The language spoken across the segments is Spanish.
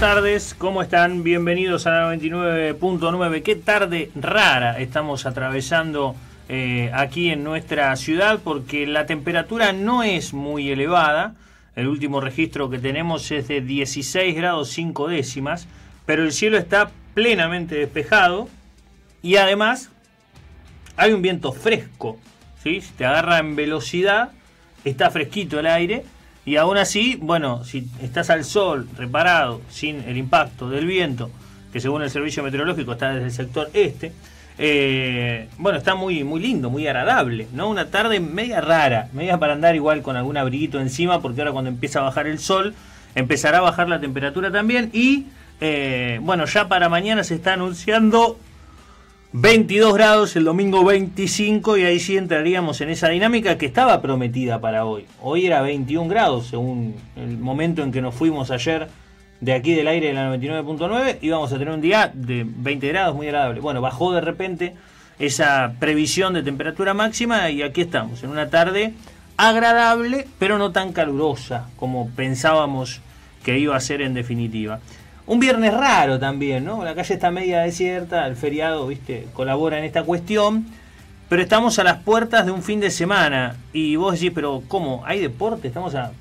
buenas tardes, ¿cómo están? Bienvenidos a la 99.9. Qué tarde rara estamos atravesando eh, aquí en nuestra ciudad porque la temperatura no es muy elevada. El último registro que tenemos es de 16 grados 5 décimas, pero el cielo está plenamente despejado y además hay un viento fresco. ¿sí? te agarra en velocidad, está fresquito el aire y aún así, bueno, si estás al sol, reparado, sin el impacto del viento, que según el servicio meteorológico está desde el sector este, eh, bueno, está muy, muy lindo, muy agradable, ¿no? Una tarde media rara, media para andar igual con algún abriguito encima, porque ahora cuando empieza a bajar el sol, empezará a bajar la temperatura también. Y eh, bueno, ya para mañana se está anunciando 22 grados el domingo 25 y ahí sí entraríamos en esa dinámica que estaba prometida para hoy. Hoy era 21 grados según el momento en que nos fuimos ayer de aquí del aire de la 99.9 íbamos a tener un día de 20 grados muy agradable. Bueno, bajó de repente esa previsión de temperatura máxima y aquí estamos, en una tarde agradable pero no tan calurosa como pensábamos que iba a ser en definitiva. Un viernes raro también, ¿no? La calle está media desierta, el feriado, viste, colabora en esta cuestión. Pero estamos a las puertas de un fin de semana. Y vos decís, pero ¿cómo? ¿Hay deporte? Estamos a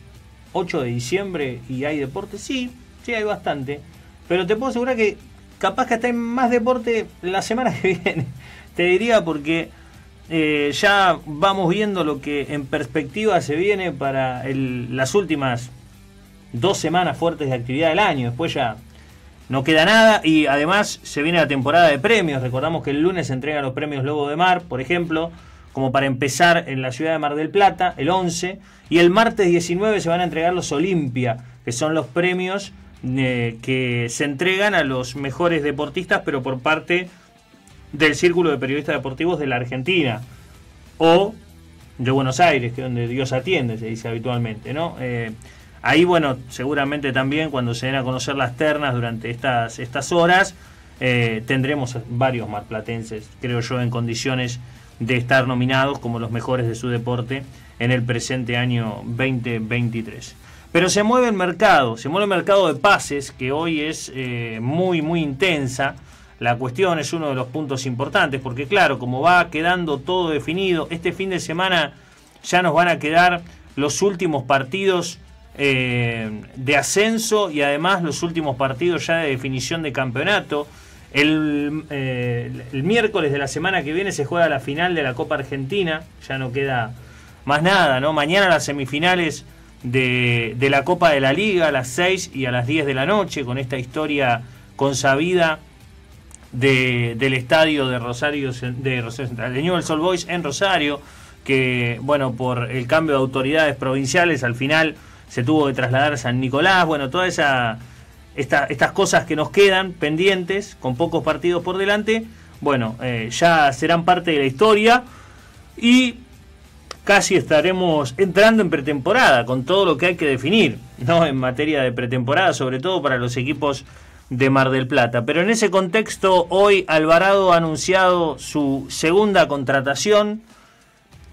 8 de diciembre y hay deporte. Sí, sí, hay bastante. Pero te puedo asegurar que capaz que hasta hay más deporte la semana que viene. Te diría porque eh, ya vamos viendo lo que en perspectiva se viene para las últimas dos semanas fuertes de actividad del año. Después ya no queda nada y además se viene la temporada de premios. Recordamos que el lunes se entregan los premios Lobo de Mar, por ejemplo, como para empezar en la ciudad de Mar del Plata, el 11. Y el martes 19 se van a entregar los Olimpia, que son los premios eh, que se entregan a los mejores deportistas, pero por parte del Círculo de Periodistas Deportivos de la Argentina. O de Buenos Aires, que es donde Dios atiende, se dice habitualmente, ¿no? Eh, Ahí, bueno, seguramente también cuando se den a conocer las ternas durante estas, estas horas, eh, tendremos varios marplatenses, creo yo, en condiciones de estar nominados como los mejores de su deporte en el presente año 2023. Pero se mueve el mercado, se mueve el mercado de pases, que hoy es eh, muy, muy intensa. La cuestión es uno de los puntos importantes, porque claro, como va quedando todo definido, este fin de semana ya nos van a quedar los últimos partidos eh, de ascenso y además los últimos partidos ya de definición de campeonato. Eh, el, miércoles de la semana que viene se juega la final de la Copa Argentina, ya no queda más nada, ¿no? Mañana las semifinales de, la Copa de la Liga a las 6 y a las 10 de la noche, con esta historia consabida del estadio de Rosario, de Rosario Central, de Boys en Rosario, que, bueno, por el cambio de autoridades provinciales al final se tuvo que trasladar a San Nicolás, bueno, todas esa, estas cosas que nos quedan pendientes, con pocos partidos por delante, bueno, eh, ya serán parte de la historia y casi estaremos entrando en pretemporada con todo lo que hay que definir, ¿no? En materia de pretemporada, sobre todo para los equipos de Mar del Plata. Pero en ese contexto, hoy Alvarado ha anunciado su segunda contratación,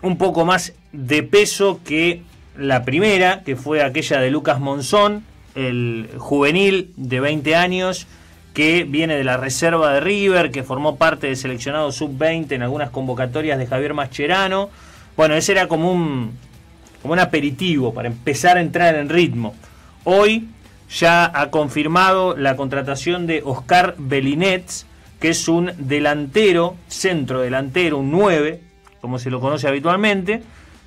un poco más de peso que la primera, que fue aquella de Lucas Monzón, el juvenil de 20 años, que viene de la reserva de River, que formó parte de seleccionado sub-20 en algunas convocatorias de Javier Mascherano. Bueno, ese era como un, como un aperitivo para empezar a entrar en ritmo. Hoy ya ha confirmado la contratación de Oscar Belinets, que es un delantero, centro delantero, un 9, como se lo conoce habitualmente,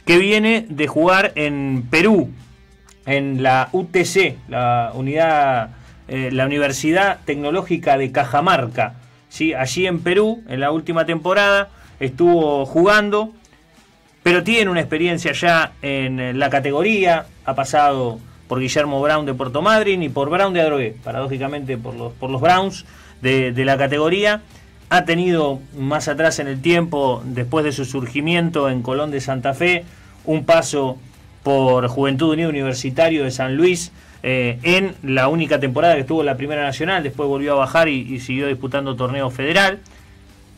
que viene de jugar en Perú, en la UTC, la unidad, eh, la Universidad Tecnológica de Cajamarca. ¿sí? Allí en Perú, en la última temporada, estuvo jugando, pero tiene una experiencia ya en la categoría, ha pasado por Guillermo Brown de Puerto Madryn y por Brown de Adrogué, paradójicamente por los, por los Browns de la categoría ha tenido más atrás en el tiempo, después de su surgimiento en Colón de Santa Fe, un paso por Juventud Unido Universitario de San Luis. Eh, en la única temporada que estuvo en la Primera Nacional, después volvió a bajar y, siguió disputando torneo federal.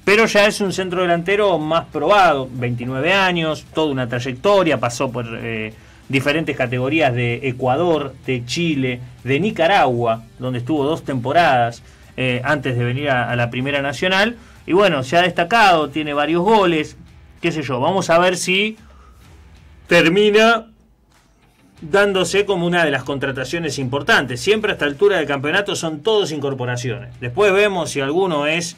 Pero ya es un centro delantero más probado, 29 años, toda una trayectoria, pasó por eh, diferentes categorías de Ecuador, de Chile, de Nicaragua, donde estuvo dos temporadas eh, antes de venir a, a, la Primera Nacional. Y bueno, se ha destacado, tiene varios goles, qué sé yo, vamos a ver si termina dándose como una de las contrataciones importantes. Siempre a esta altura del campeonato son todos incorporaciones. Después vemos si alguno es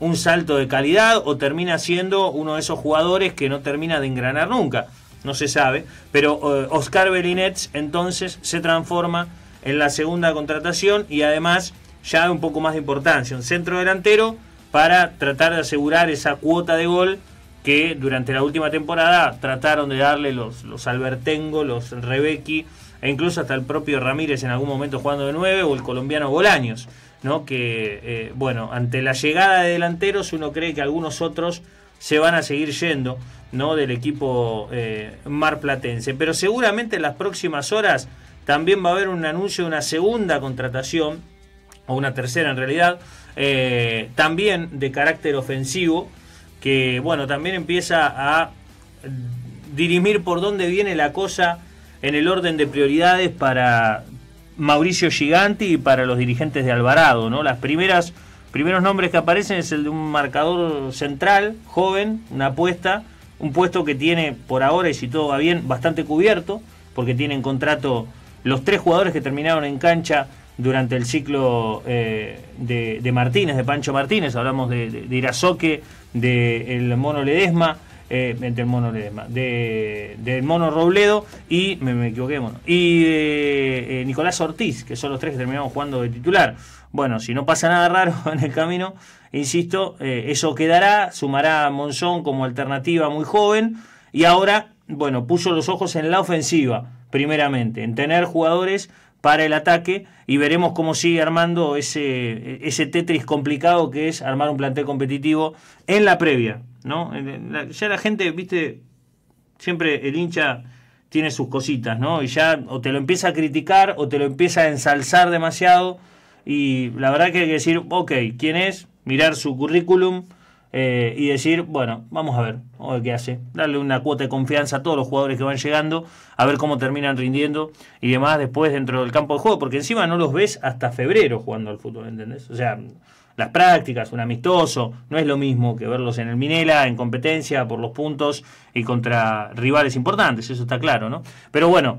un salto de calidad o termina siendo uno de esos jugadores que no termina de engranar nunca. No se sabe. Pero eh, Oscar Belinets entonces se transforma en la segunda contratación y además ya da un poco más de importancia. Un centro delantero para tratar de asegurar esa cuota de gol que durante la última temporada trataron de darle los, los Albertengo, los Rebecki, e incluso hasta el propio Ramírez en algún momento jugando de nueve, o el colombiano Bolaños, ¿no? Que, eh, bueno, ante la llegada de delanteros uno cree que algunos otros se van a seguir yendo, ¿no? Del equipo eh, marplatense. Pero seguramente en las próximas horas también va a haber un anuncio de una segunda contratación, o una tercera en realidad, eh, también de carácter ofensivo, que bueno, también empieza a dirimir por dónde viene la cosa en el orden de prioridades para Mauricio Giganti y para los dirigentes de Alvarado, ¿no? Las primeras primeros nombres que aparecen es el de un marcador central, joven, una apuesta, un puesto que tiene por ahora y si todo va bien bastante cubierto, porque tienen contrato los tres jugadores que terminaron en cancha durante el ciclo eh, de, Martínez, de Pancho Martínez, hablamos de, de, Irazoque, del Mono Ledesma, del eh, Mono del Mono Robledo y, me, equivoqué, mono, y eh, Nicolás Ortiz, que son los tres que terminamos jugando de titular. Bueno, si no pasa nada raro en el camino, insisto, eso quedará, sumará a Monzón como alternativa muy joven y ahora, bueno, puso los ojos en la ofensiva, primeramente, en tener jugadores para el ataque y veremos cómo sigue armando ese, ese Tetris complicado que es armar un plantel competitivo en la previa. ¿no? Ya la gente, viste, siempre el hincha tiene sus cositas, ¿no? Y ya o te lo empieza a criticar o te lo empieza a ensalzar demasiado. Y la verdad que hay que decir, ok, ¿quién es? Mirar su currículum eh, y decir, bueno, vamos a ver, a ver qué hace, darle una cuota de confianza a todos los jugadores que van llegando, a ver cómo terminan rindiendo y demás después dentro del campo de juego, porque encima no los ves hasta febrero jugando al fútbol, ¿entendés? O sea, las prácticas, un amistoso, no es lo mismo que verlos en el Minela, en competencia, por los puntos y contra rivales importantes, eso está claro, ¿no? Pero bueno,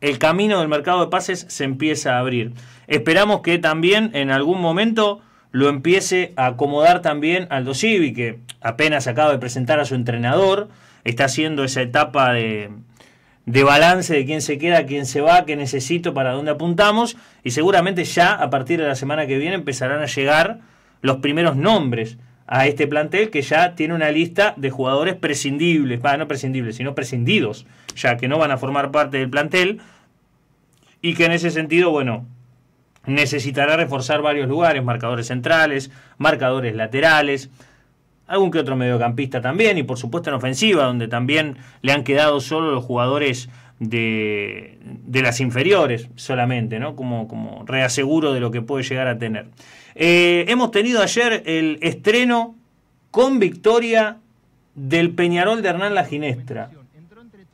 el camino del mercado de pases se empieza a abrir. Esperamos que también en algún momento lo empiece a acomodar también Aldo Civi, que apenas acaba de presentar a su entrenador, está haciendo esa etapa de, de balance de quién se queda, quién se va, qué necesito, para dónde apuntamos, y seguramente ya a partir de la semana que viene empezarán a llegar los primeros nombres a este plantel que ya tiene una lista de jugadores prescindibles, bah, no prescindibles, sino prescindidos, ya que no van a formar parte del plantel y que en ese sentido, bueno, Necesitará reforzar varios lugares, marcadores centrales, marcadores laterales, algún que otro mediocampista también, y por supuesto en ofensiva, donde también le han quedado solo los jugadores de, de las inferiores solamente, ¿no? Como, como reaseguro de lo que puede llegar a tener. Eh, hemos tenido ayer el estreno con victoria del Peñarol de Hernán La Ginestra.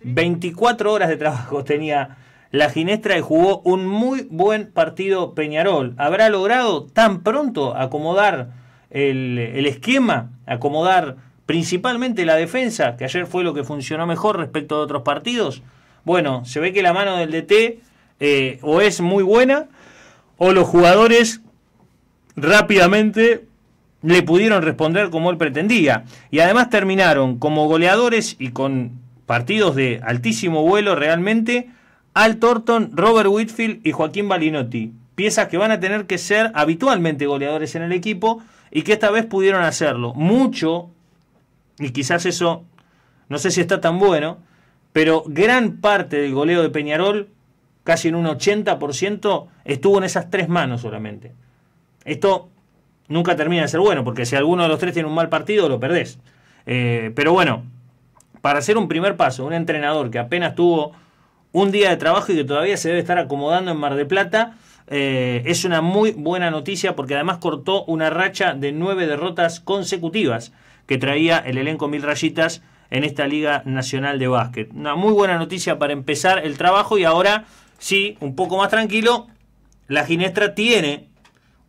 24 horas de trabajo tenía la Ginestra y jugó un muy buen partido Peñarol. ¿Habrá logrado tan pronto acomodar el, esquema, acomodar principalmente la defensa, que ayer fue lo que funcionó mejor respecto a otros partidos? Bueno, se ve que la mano del DT eh, o es muy buena o los jugadores rápidamente le pudieron responder como él pretendía. Y además terminaron como goleadores y con partidos de altísimo vuelo realmente al Thornton, Robert Whitfield y Joaquín Balinotti. Piezas que van a tener que ser habitualmente goleadores en el equipo y que esta vez pudieron hacerlo. Mucho, y quizás eso no sé si está tan bueno, pero gran parte del goleo de Peñarol, casi en un 80%, estuvo en esas tres manos solamente. Esto nunca termina de ser bueno, porque si alguno de los tres tiene un mal partido, lo perdés. Eh, pero bueno, para hacer un primer paso, un entrenador que apenas tuvo un día de trabajo y que todavía se debe estar acomodando en Mar de Plata. Eh, es una muy buena noticia porque además cortó una racha de nueve derrotas consecutivas que traía el elenco Mil Rayitas en esta Liga Nacional de Básquet. Una muy buena noticia para empezar el trabajo y ahora sí, un poco más tranquilo, la Ginestra tiene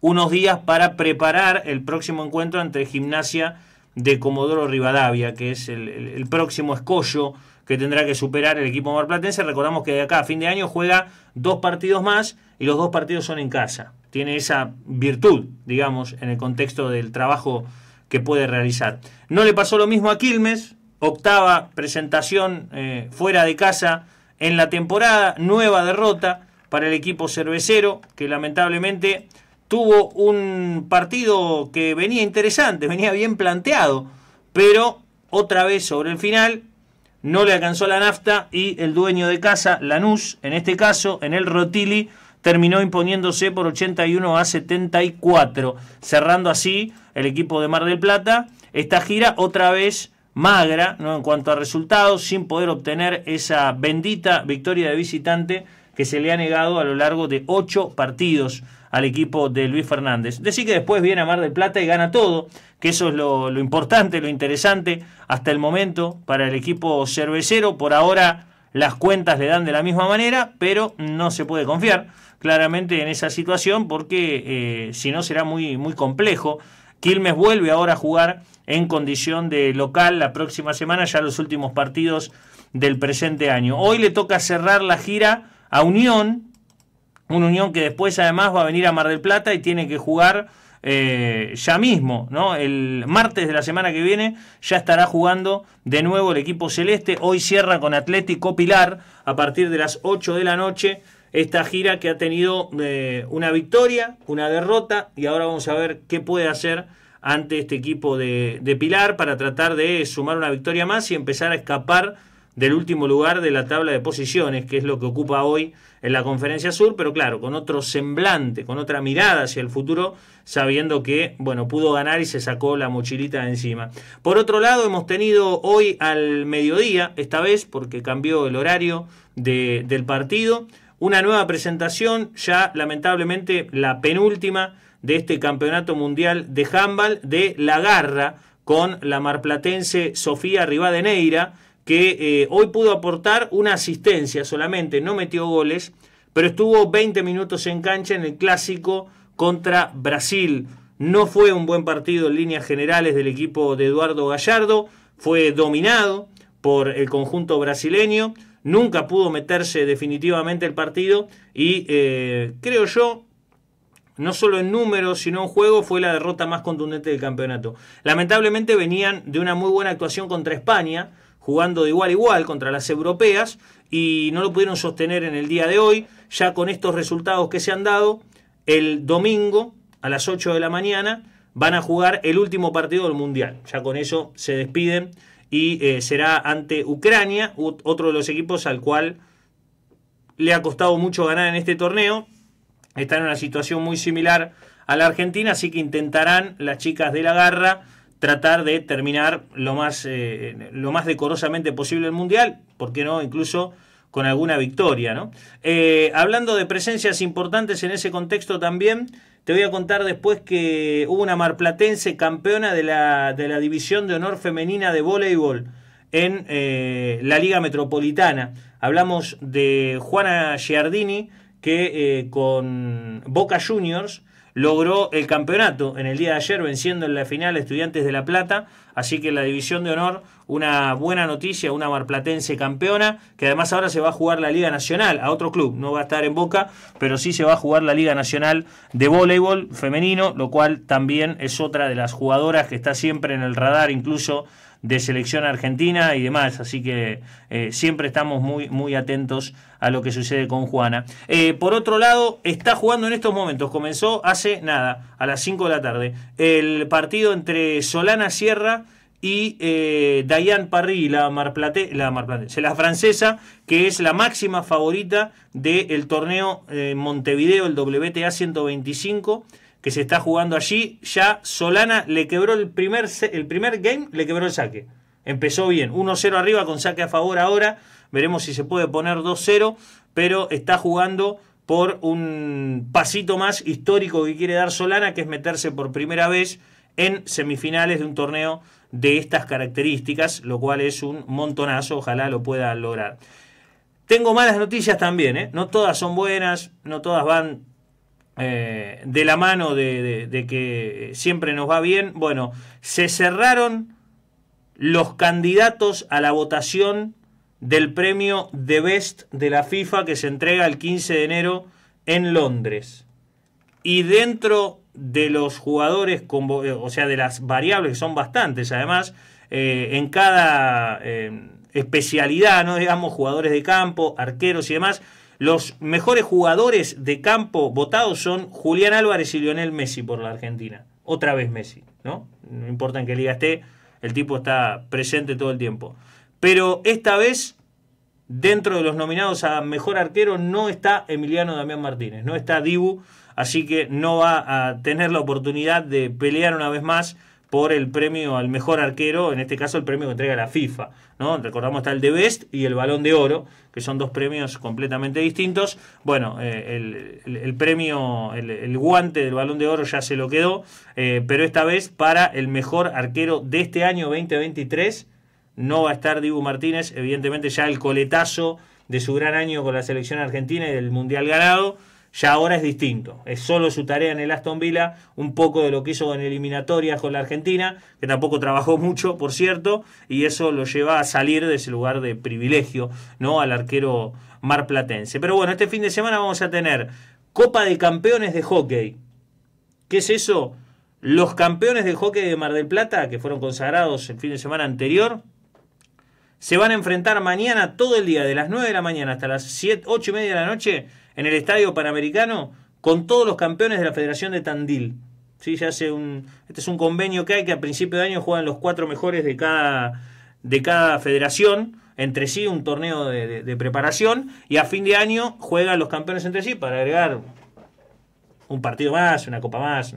unos días para preparar el próximo encuentro entre Gimnasia de Comodoro Rivadavia, que es el próximo escollo que tendrá que superar el equipo marplatense. Recordamos que de acá a fin de año juega dos partidos más y los dos partidos son en casa. Tiene esa virtud, digamos, en el contexto del trabajo que puede realizar. No le pasó lo mismo a Quilmes, octava presentación eh, fuera de casa en la temporada, nueva derrota para el equipo cervecero, que lamentablemente tuvo un partido que venía interesante, venía bien planteado, pero otra vez sobre el final no le alcanzó la nafta y el dueño de casa, Lanús, en este caso, en el Rotili, terminó imponiéndose por 81 a 74, cerrando así el equipo de Mar del Plata. Esta gira otra vez magra ¿no? en cuanto a resultados, sin poder obtener esa bendita victoria de visitante que se le ha negado a lo largo de ocho partidos al equipo de Luis Fernández. Decir que después viene a Mar del Plata y gana todo, que eso es lo, importante, lo interesante hasta el momento para el equipo cervecero. Por ahora las cuentas le dan de la misma manera, pero no se puede confiar claramente en esa situación porque eh, si no será muy, muy complejo. Quilmes vuelve ahora a jugar en condición de local la próxima semana, ya los últimos partidos del presente año. Hoy le toca cerrar la gira a Unión, una Unión que después además va a venir a Mar del Plata y tiene que jugar eh, ya mismo, ¿no? El martes de la semana que viene ya estará jugando de nuevo el equipo celeste. Hoy cierra con Atlético Pilar a partir de las 8 de la noche esta gira que ha tenido eh, una victoria, una derrota y ahora vamos a ver qué puede hacer ante este equipo de Pilar para tratar de sumar una victoria más y empezar a escapar del último lugar de la tabla de posiciones, que es lo que ocupa hoy en la Conferencia Sur, pero claro, con otro semblante, con otra mirada hacia el futuro, sabiendo que, bueno, pudo ganar y se sacó la mochilita de encima. Por otro lado, hemos tenido hoy al mediodía, esta vez porque cambió el horario del partido, una nueva presentación, ya lamentablemente la penúltima de este Campeonato Mundial de Handball de La Garra, con la marplatense Sofía Rivadeneira, que eh, hoy pudo aportar una asistencia solamente, no metió goles, pero estuvo 20 minutos en cancha en el clásico contra Brasil. No fue un buen partido en líneas generales del equipo de Eduardo Gallardo, fue dominado por el conjunto brasileño, nunca pudo meterse definitivamente el partido y eh, creo yo no solo en números, sino en juego, fue la derrota más contundente del campeonato. Lamentablemente venían de una muy buena actuación contra España, jugando de igual a igual contra las europeas y no lo pudieron sostener en el día de hoy. Ya con estos resultados que se han dado, el domingo a las 8 de la mañana van a jugar el último partido del Mundial. Ya con eso se despiden y eh, será ante Ucrania, otro de los equipos al cual le ha costado mucho ganar en este torneo. están en una situación muy similar a la Argentina, así que intentarán las chicas de la garra tratar de terminar lo más, eh, lo más decorosamente posible el Mundial, ¿por qué no? Incluso con alguna victoria, eh, hablando de presencias importantes en ese contexto también, te voy a contar después que hubo una marplatense campeona de la, División de Honor Femenina de Voleibol en eh, la Liga Metropolitana. Hablamos de Juana Giardini, que con Boca Juniors logró el campeonato en el día de ayer venciendo en la final Estudiantes de La Plata, así que la división de honor, una buena noticia, una marplatense campeona, que además ahora se va a jugar la Liga Nacional a otro club, no va a estar en Boca, pero sí se va a jugar la Liga Nacional de Voleibol femenino, lo cual también es otra de las jugadoras que está siempre en el radar, incluso de selección argentina y demás. Así que eh, siempre estamos muy, muy atentos a lo que sucede con Juana. Eh, por otro lado, está jugando en estos momentos, comenzó hace nada, a las 5 de la tarde, el partido entre Solana Sierra y eh, Parry, la marplate, la, Marplate, la francesa, que es la máxima favorita del torneo eh, Montevideo, el WTA 125 que se está jugando allí. Ya Solana le quebró el primer, el primer game, le quebró el saque. Empezó bien, 1-0 arriba con saque a favor ahora. Veremos si se puede poner 2-0, pero está jugando por un pasito más histórico que quiere dar Solana, que es meterse por primera vez en semifinales de un torneo de estas características, lo cual es un montonazo, ojalá lo pueda lograr. Tengo malas noticias también, ¿eh? no todas son buenas, no todas van eh, de la mano de, que siempre nos va bien, bueno, se cerraron los candidatos a la votación del premio de Best de la FIFA que se entrega el 15 de enero en Londres. Y dentro de los jugadores, eh, o sea, de las variables, que son bastantes además, eh, en cada especialidad, ¿no? digamos, jugadores de campo, arqueros y demás, los mejores jugadores de campo votados son Julián Álvarez y Lionel Messi por la Argentina. Otra vez Messi, ¿no? No importa en qué liga esté, el tipo está presente todo el tiempo. Pero esta vez, dentro de los nominados a mejor arquero, no está Emiliano Damián Martínez, no está Dibu, así que no va a tener la oportunidad de pelear una vez más por el premio al mejor arquero, en este caso el premio que entrega la FIFA. ¿no? Recordamos está el de Best y el Balón de Oro, que son dos premios completamente distintos. Bueno, eh, el, premio, el, guante del Balón de Oro ya se lo quedó, eh, pero esta vez para el mejor arquero de este año 2023 no va a estar Dibu Martínez, evidentemente ya el coletazo de su gran año con la selección argentina y del Mundial ganado ya ahora es distinto. Es solo su tarea en el Aston Villa, un poco de lo que hizo en eliminatorias con la Argentina, que tampoco trabajó mucho, por cierto, y eso lo lleva a salir de ese lugar de privilegio, ¿no? Al arquero marplatense. Pero bueno, este fin de semana vamos a tener Copa de Campeones de Hockey. ¿Qué es eso? Los campeones de hockey de Mar del Plata, que fueron consagrados el fin de semana anterior, se van a enfrentar mañana todo el día, de las 9 de la mañana hasta las 7, 8 y media de la noche, en el Estadio Panamericano con todos los campeones de la Federación de Tandil. ¿Sí? Se hace un, este es un convenio que hay que a principio de año juegan los cuatro mejores de cada, de cada federación entre sí, un torneo de preparación, y a fin de año juegan los campeones entre sí para agregar un partido más, una copa más.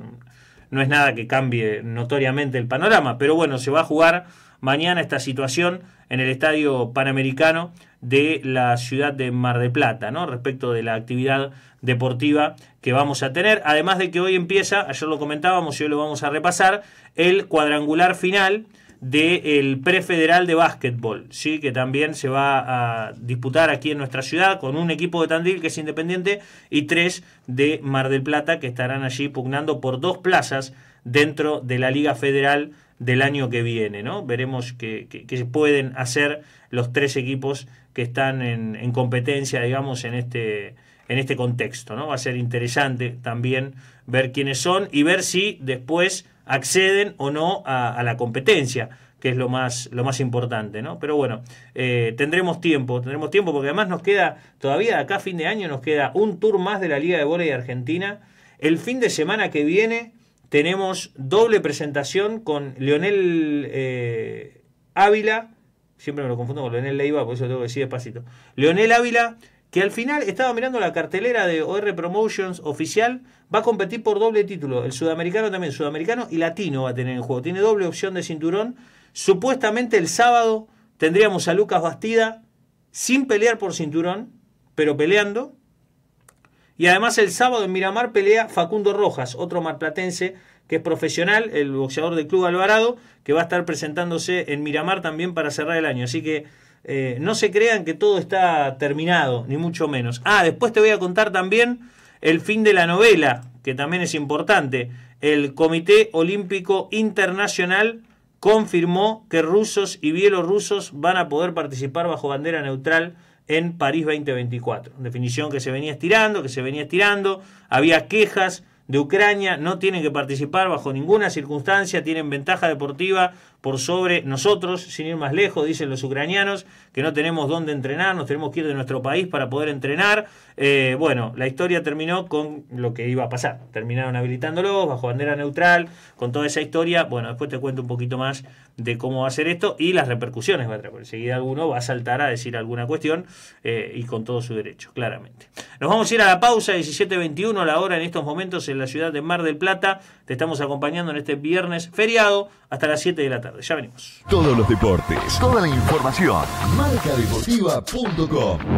No es nada que cambie notoriamente el panorama, pero bueno, se va a jugar mañana esta situación en el Estadio Panamericano de la ciudad de Mar del Plata, ¿no? Respecto de la actividad deportiva que vamos a tener. Además de que hoy empieza, ayer lo comentábamos y hoy lo vamos a repasar, el cuadrangular final del prefederal de básquetbol, ¿sí? que también se va a disputar aquí en nuestra ciudad con un equipo de Tandil que es independiente y tres de Mar del Plata que estarán allí pugnando por dos plazas dentro de la Liga Federal del año que viene, ¿no? Veremos qué, se pueden hacer los tres equipos que están en, competencia, digamos, en este, en este contexto, ¿no? Va a ser interesante también ver quiénes son y ver si después acceden o no a, la competencia que es lo más, lo más importante, ¿no? Pero bueno, eh, tendremos tiempo, tendremos tiempo, porque además nos queda, todavía acá a fin de año nos queda un tour más de la Liga de y Argentina. El fin de semana que viene tenemos doble presentación con Leonel eh, Ávila, siempre me lo confundo con Leonel Leiva, por eso tengo que decir despacito. Leonel Ávila, que al final estaba mirando la cartelera de OR Promotions oficial, va a competir por doble título. El sudamericano también, sudamericano y latino va a tener en juego. Tiene doble opción de cinturón. Supuestamente el sábado tendríamos a Lucas Bastida sin pelear por cinturón, pero peleando. Y además el sábado en Miramar pelea Facundo Rojas, otro marplatense que es profesional, el boxeador del Club Alvarado, que va a estar presentándose en Miramar también para cerrar el año. Así que eh, no se crean que todo está terminado, ni mucho menos. Ah, después te voy a contar también el fin de la novela, que también es importante. El Comité Olímpico Internacional confirmó que rusos y bielorrusos van a poder participar bajo bandera neutral en París 2024. Definición que se venía estirando, que se venía estirando. Había quejas de Ucrania, no tienen que participar bajo ninguna circunstancia, tienen ventaja deportiva por sobre nosotros, sin ir más lejos, dicen los ucranianos, que no tenemos dónde entrenar, nos tenemos que ir de nuestro país para poder entrenar. Eh, bueno, la historia terminó con lo que iba a pasar. Terminaron habilitándolos bajo bandera neutral, con toda esa historia. Bueno, después te cuento un poquito más de cómo va a ser esto y las repercusiones va a Enseguida alguno va a saltar a decir alguna cuestión eh, y con todo su derecho, claramente. Nos vamos a ir a la pausa, 17.21 la hora en estos momentos en la ciudad de Mar del Plata. Te estamos acompañando en este viernes feriado hasta las 7 de la tarde. Ya venimos. Todos los deportes, toda la información, marcadeportiva.com.